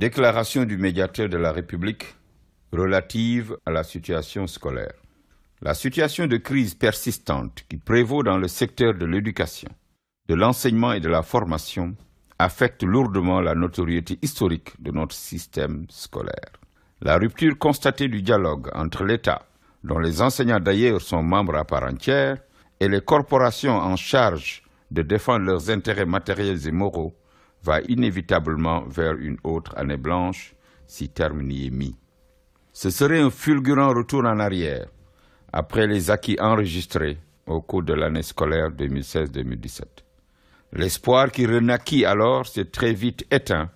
Déclaration du médiateur de la République relative à la situation scolaire. La situation de crise persistante qui prévaut dans le secteur de l'éducation, de l'enseignement et de la formation affecte lourdement la notoriété historique de notre système scolaire. La rupture constatée du dialogue entre l'État, dont les enseignants d'ailleurs sont membres à part entière, et les corporations en charge de défendre leurs intérêts matériels et moraux va inévitablement vers une autre année blanche si terme n'y mis. Ce serait un fulgurant retour en arrière après les acquis enregistrés au cours de l'année scolaire 2016-2017. L'espoir qui renaquit alors s'est très vite éteint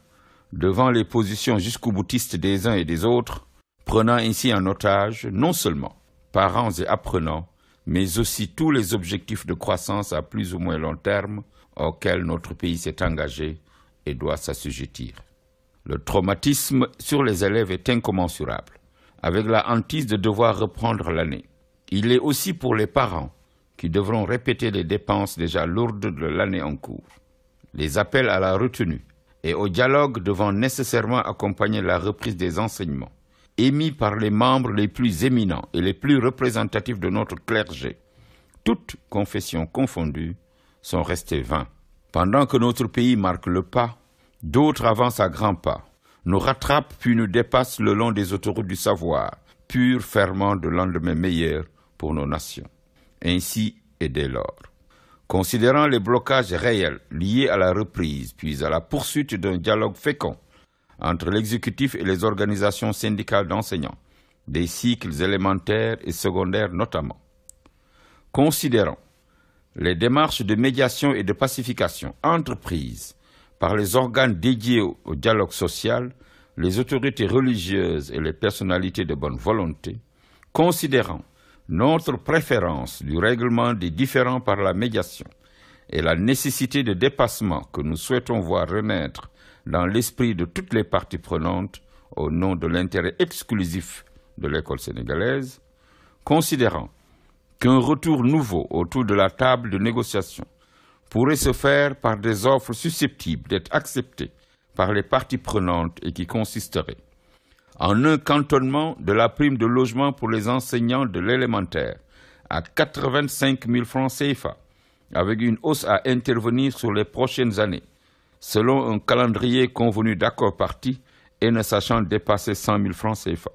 devant les positions jusqu'au boutiste des uns et des autres, prenant ainsi en otage non seulement parents et apprenants, mais aussi tous les objectifs de croissance à plus ou moins long terme auxquels notre pays s'est engagé et doit s'assujettir. Le traumatisme sur les élèves est incommensurable, avec la hantise de devoir reprendre l'année. Il est aussi pour les parents, qui devront répéter les dépenses déjà lourdes de l'année en cours. Les appels à la retenue et au dialogue devant nécessairement accompagner la reprise des enseignements émis par les membres les plus éminents et les plus représentatifs de notre clergé, toutes confessions confondues, sont restés vains. Pendant que notre pays marque le pas D'autres avancent à grands pas, nous rattrapent puis nous dépassent le long des autoroutes du savoir, pur ferment de lendemain meilleur pour nos nations. Ainsi et dès lors. Considérant les blocages réels liés à la reprise puis à la poursuite d'un dialogue fécond entre l'exécutif et les organisations syndicales d'enseignants, des cycles élémentaires et secondaires notamment. Considérant les démarches de médiation et de pacification entreprises par les organes dédiés au dialogue social, les autorités religieuses et les personnalités de bonne volonté, considérant notre préférence du règlement des différends par la médiation et la nécessité de dépassement que nous souhaitons voir renaître dans l'esprit de toutes les parties prenantes au nom de l'intérêt exclusif de l'école sénégalaise, considérant qu'un retour nouveau autour de la table de négociation pourrait se faire par des offres susceptibles d'être acceptées par les parties prenantes et qui consisteraient en un cantonnement de la prime de logement pour les enseignants de l'élémentaire à 85 000 francs CFA, avec une hausse à intervenir sur les prochaines années, selon un calendrier convenu d'accord parti et ne sachant dépasser 100 000 francs CFA.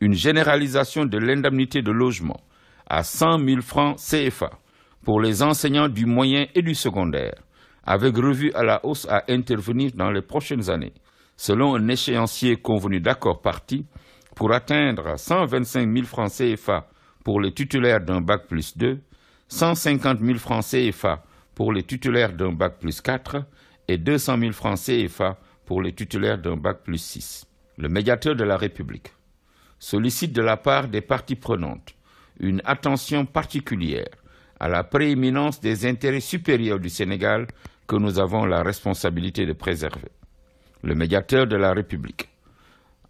Une généralisation de l'indemnité de logement à 100 000 francs CFA pour les enseignants du moyen et du secondaire, avec revue à la hausse à intervenir dans les prochaines années, selon un échéancier convenu d'accord parti, pour atteindre 125 000 francs CFA pour les titulaires d'un bac plus 2, 150 000 francs CFA pour les titulaires d'un bac plus 4 et 200 000 francs CFA pour les titulaires d'un bac plus 6. Le médiateur de la République sollicite de la part des parties prenantes une attention particulière à la prééminence des intérêts supérieurs du Sénégal que nous avons la responsabilité de préserver. Le médiateur de la République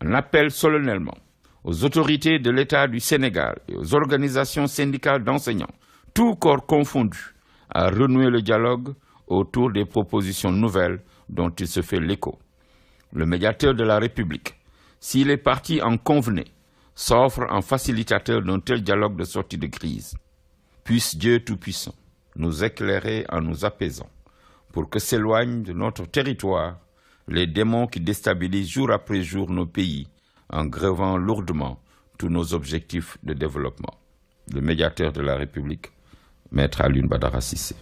en appelle solennellement aux autorités de l'État du Sénégal et aux organisations syndicales d'enseignants, tout corps confondu, à renouer le dialogue autour des propositions nouvelles dont il se fait l'écho. Le médiateur de la République, si les parti en convenaient, s'offre en facilitateur d'un tel dialogue de sortie de crise. Puisse Dieu Tout-Puissant nous éclairer en nous apaisant, pour que s'éloignent de notre territoire les démons qui déstabilisent jour après jour nos pays en grevant lourdement tous nos objectifs de développement. Le médiateur de la République, Maître Alun Badara Sissé.